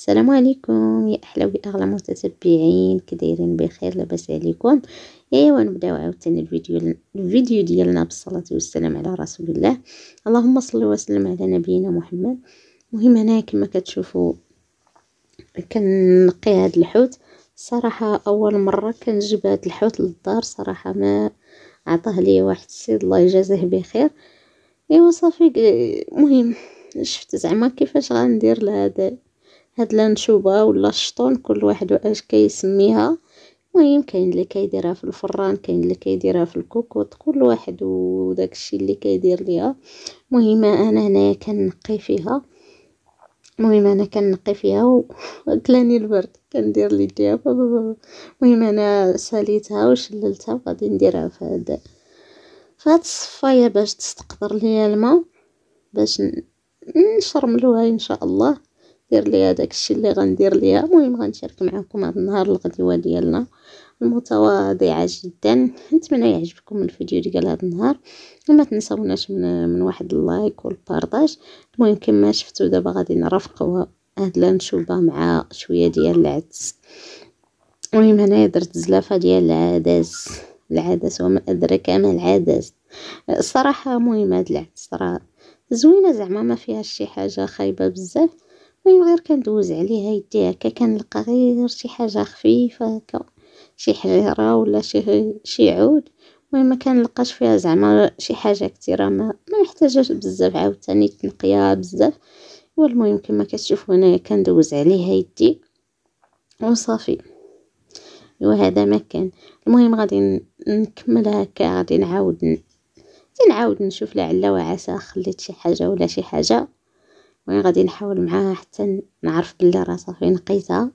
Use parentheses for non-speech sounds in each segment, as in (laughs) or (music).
السلام عليكم يا احلى واغلى متتبعين كدايرين بخير لاباس عليكم ايوا نبداو عاوتاني الفيديو الفيديو ديالنا بالصلاه والسلام على رسول الله اللهم صل وسلم على نبينا محمد المهم هنا كما كتشوفوا كنقي هذا الحوت صراحه اول مره كنجيب هذا الحوت للدار صراحه ما عطاه لي واحد السيد الله يجازيه بخير ايوا صافي المهم شفت زعما كيفاش غندير لهذا هاد لانشوبة ولا الشطون كل واحد واش كيسميها المهم كاين اللي كيديرها في الفران كاين اللي كيديرها في الكوكوط كل واحد الشيء اللي كيدير ليها المهم انا هنايا كنقي فيها المهم انا كنقي فيها وكلاني (laughs) البرد كندير لي يديها المهم انا ساليتها وشللتها وغادي نديرها في هاد فهاد الصفايه باش تستقدر ليا الماء باش نشرملوها ان شاء الله دير ليا داكشي اللي غندير ليا المهم غنشارك معكم هذا النهار الغديوه ديالنا المتواضعه جدا نتمنى يعجبكم الفيديو ديال هذا النهار وما تنساوناش من, من واحد اللايك والبارطاج المهم كما شفتوا دابا غادي نرافقوا هاد لانشوبه مع شويه ديال العدس المهم هنايا درت زلافه ديال العدس العدس وما ادراك ما العدس الصراحه المهم هاد العدس راه زوينه زعما ما فيهاش شي حاجه خايبه بزاف المهم غير كندوز عليها يدي هكا كنلقى غير شي حاجة خفيفة هكا شي حجيرة ولا شي شي عود المهم مكنلقاش فيها زعما شي حاجة كثيره ما محتاجاش بزاف عاوتاني تنقيها بزاف والمهم كما كتشوفوا هنايا كندوز عليها يدي وصافي وهذا ما كان المهم غادي نكمل هكا غادي نعاود نعاود نشوف لعل وعسى خليت شي حاجه ولا شي حاجه وين غادي نحاول معاها حتى نعرف بلي راه صافي نقيتها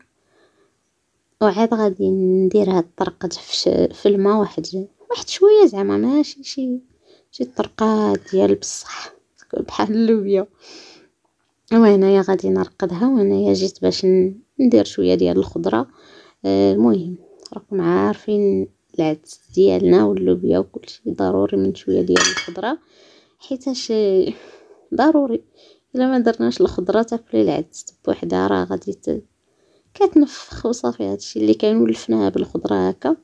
وعاد غادي ندير هاد الطرقه في, الماء واحد واحد شويه زعما ماشي شي شي طرقات ديال بصح بحال اللوبيا وهنايا غادي نرقدها وهنايا جيت باش ندير شويه ديال الخضره آه، المهم راكم عارفين العدس ديالنا واللوبيا وكلشي ضروري من شويه ديال الخضره حيتاش (laughs) ضروري الا ما درناش الخضره تاكلي العدس بوحدها راه غادي ت- كتنفخ وصافي هادشي اللي كاين ولفناها بالخضره هكا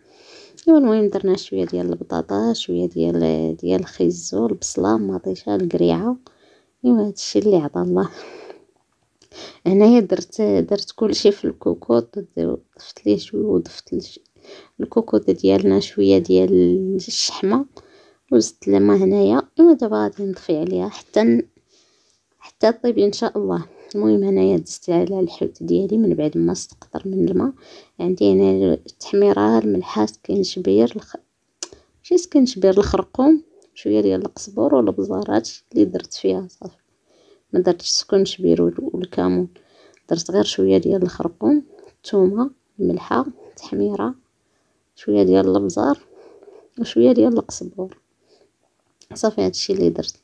ايوا المهم درنا شويه ديال البطاطا شويه ديال ديال الخيزو البصله المطيشه القريعه ايوا هادشي اللي عطا الله هنايا درت درت كلشي في الكوكوط ضفت ليه شويه وضفت الكوكوط ديالنا شويه ديال الشحمه وزدت الماء هنايا ايوا دابا غادي نضفي عليها حتى حتى طيب ان شاء الله المهم هنايا دزت على الحوت ديالي من بعد ما استقطر من الماء عندي هنا التحميره الملحات شبير الخ... ماشي شبير الخرقوم شويه ديال القزبر والبزارات اللي درت فيها صافي ما درتش شبير والكمون درت غير شويه ديال الخرقوم الثومه الملحه التحميره شويه ديال البزار وشويه ديال القزبر صافي هادشي اللي درت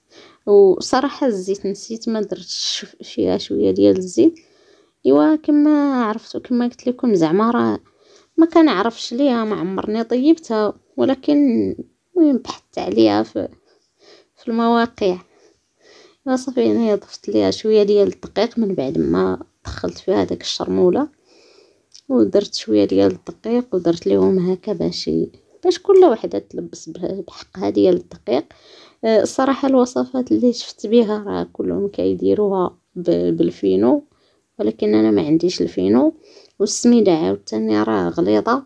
وصراحه الزيت نسيت ما درتش فيها شويه ديال الزيت ايوا كما عرفتوا كما قلت لكم زعما راه ما كنعرفش ليها ما عمرني طيبتها ولكن المهم بحثت عليها في, في المواقع ايوا صافي هنايا ضفت ليها شويه ديال الدقيق من بعد ما دخلت فيها داك الشرموله ودرت شويه ديال الدقيق ودرت ليهم هكا باش باش كل وحده تلبس بحقها ديال الدقيق آه، الصراحه الوصفات اللي شفت بها راه كلهم كيديروها بالفينو ولكن انا ما عنديش الفينو والسميده عاوتاني راه غليظه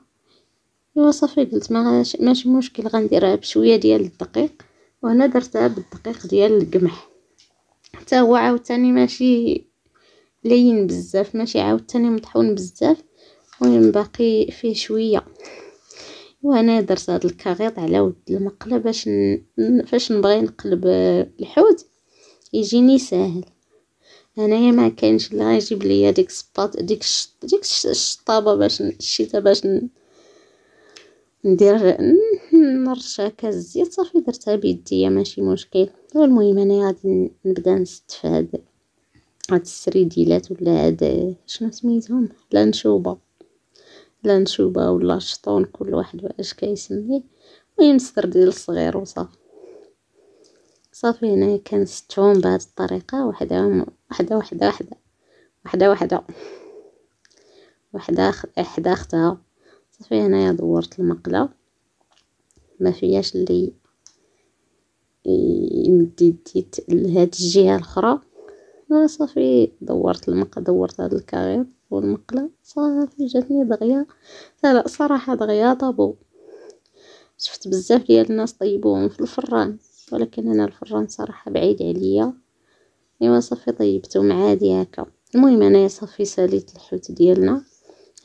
ايوا صافي قلت ما ماشي مشكل غنديرها بشويه ديال الدقيق وهنا درتها بالدقيق ديال القمح حتى هو عاوتاني ماشي لين بزاف ماشي عاوتاني مطحون بزاف المهم باقي فيه شويه وأنا درت هاد الكغيط على ود المقلة باش ن... فاش نبغي نقلب آه، الحوت يجيني ساهل هنايا ما كاينش اللي غيجيب ليا ديك السباط ديك ديك الشطابه باش الشتا باش ندير نرش هكا الزيت صافي درتها بيديا ماشي مشكل المهم انا غادي نبدا نستف في هاد السريديلات ولا هاد شنو سميتهم لانشوبه لا نشوبة ولا شطون كل واحد واش كيسميه المهم ستر ديال الصغير وصافي صافي هنايا كنستهم بهاد الطريقه وحده وحده وحده وحده وحده وحده وحده احدى اختها صافي هنايا دورت المقله ما فياش اللي يمدي ديت لهاد الجهه الاخرى صافي دورت المقله دورت هاد الكارير والمقلة صافي جاتني دغيا لا لا صراحة دغيا طابو شفت بزاف ديال الناس طيبوهم في الفران ولكن انا الفران صراحة بعيد عليا ايوا صافي طيبتهم عادي هكا المهم انايا صافي ساليت الحوت ديالنا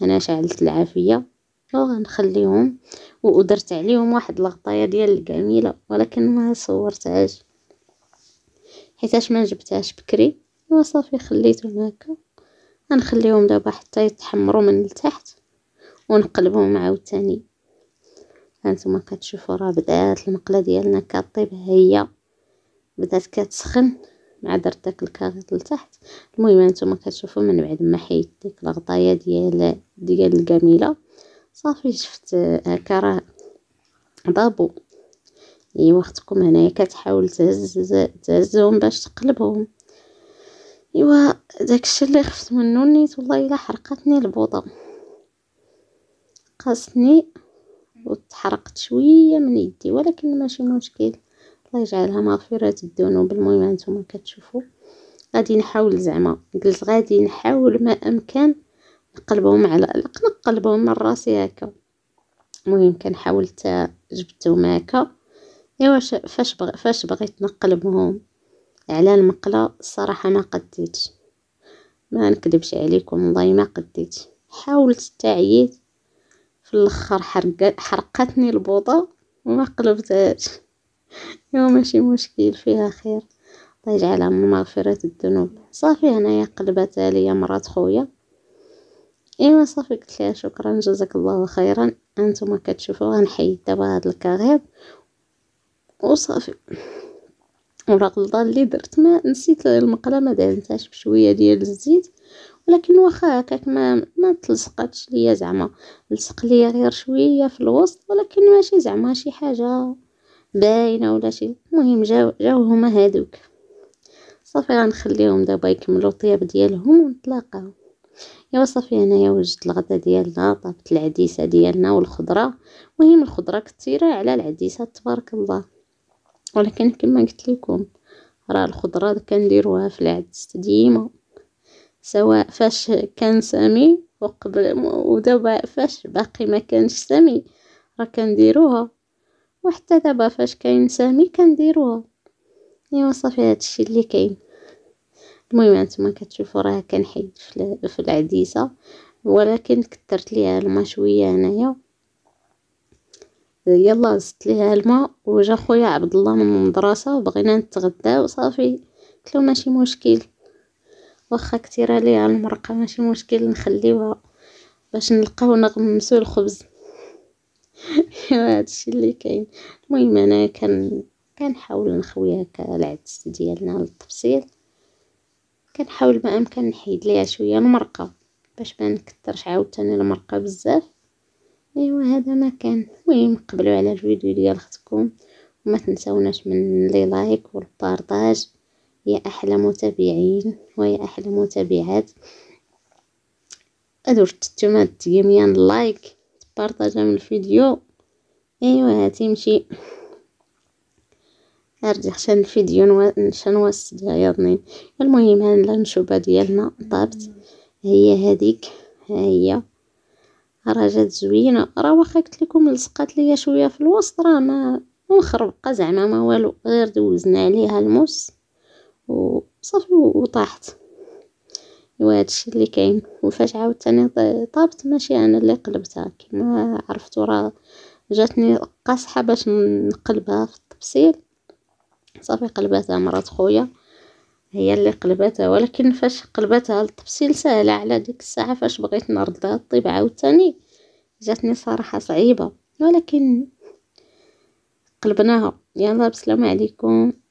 انا شعلت العافية وغنخليهم ودرت عليهم واحد لغطايا ديال الكميله ولكن ما صورتهاش حيتاش ما جبتهاش بكري وصافي خليتهم هكا غنخليهم دابا حتى يتحمروا من التحت ونقلبهم عاوتاني هانتوما كتشوفوا راه بدات المقله ديالنا كطيب هي بدات كتسخن مع درت داك الكاغيط لتحت المهم هانتوما كتشوفوا من بعد ما حيدت ديك الغطايه ديال ديال الكميله صافي شفت هكا راه ضابو ايوا اختكم هنايا كتحاول تهز تهزهم باش تقلبهم إيوا داك الشي اللي خفت منو نيت والله الا حرقتني البوطه قاصتني وتحرقت شويه من يدي ولكن ماشي مشكل الله يجعلها مغفره الذنوب المهم هانتوما كتشوفوا غادي نحاول زعما قلت غادي نحاول ما امكن نقلبهم على الاقل نقلبهم من راسي هكا المهم كنحاول حتى جبتهم هكا ايوا فاش بغ... فاش بغيت نقلبهم على المقله صراحة ما قديتش ما نكذبش عليكم والله ما قديتش حاولت تعييت في الاخر حرق... حرقتني البوطه وما قلبتهاش ايوا ماشي مشكل فيها خير الله يجعلها من مغفرة الذنوب صافي هنايا قلبتها ليا مرات خويا ايوا صافي قلت لها شكرا جزاك الله خيرا انتم كتشوفوا غنحيد دابا هاد الكاغيب وصافي ورا غلطه اللي درت ما نسيت المقله ما دهنتهاش بشويه ديال الزيت ولكن واخا هكاك ما ما تلصقاتش ليا زعما لصق ليا غير شويه في الوسط ولكن ماشي زعما شي حاجه باينه ولا شي المهم جاو جاو هما هادوك صافي غنخليهم دابا يكملوا الطياب ديالهم ونتلاقاو ايوا صافي انايا وجدت الغدا ديالنا طابت العديسه ديالنا والخضره المهم الخضره كثيره على العديسه تبارك الله ولكن كما قلت لكم راه الخضره كنديروها في العدس ديما سواء فاش كان سامي وقبل ودابا فاش باقي ما كانش سامي راه كنديروها وحتى دابا فاش كاين سامي كنديروها ايوا صافي هادشي اللي كاين المهم انتما كتشوفوا راه كنحيد في العديسه ولكن كثرت ليها شويه هنايا يلا زدت ليها الماء وجا خويا عبد الله من المدرسة وبغينا نتغداو صافي قلتلو ماشي مشكل واخا كثير عليها المرقة ماشي مشكل نخليوها باش نلقاو نغمسو الخبز ايوا (laughs) هادشي اللي كاين المهم انا كان كنحاول نخوي هكا العدس ديالنا للتبسيط كنحاول ما امكن نحيد ليها شويه المرقه باش ما نكثرش عاوتاني المرقه بزاف إيوا هذا ما كان المهم قبلوا على الفيديو ديال اختكم وما تنساوناش من لي لايك والبارطاج يا احلى متابعين ويا احلى متابعات ادور نتوما تيميان لايك بارطاج من الفيديو ايوا تيمشي ارجع عشان الفيديو شنواس جايضني المهم هنلا النشوبه ديالنا طابت هي هذيك ها هي راه جات زوينه راه واخا قلت لكم لصقات ليا شويه في الوسط راه ما مخربقه زعما ما والو غير دوزنا عليها الموس وصافي وطاحت ايوا هادشي اللي كاين وفاش عاوتاني طابت ماشي انا اللي قلبتها كما عرفتو راه جاتني قاصحه باش نقلبها في التبسيل صافي قلبتها مرات خويا هي اللي قلبتها ولكن فاش قلبتها التفصيل سهلة على ديك الساعة فاش بغيت نرد الطيب عاوتاني جاتني صراحة صعيبة ولكن قلبناها يلا بسلام عليكم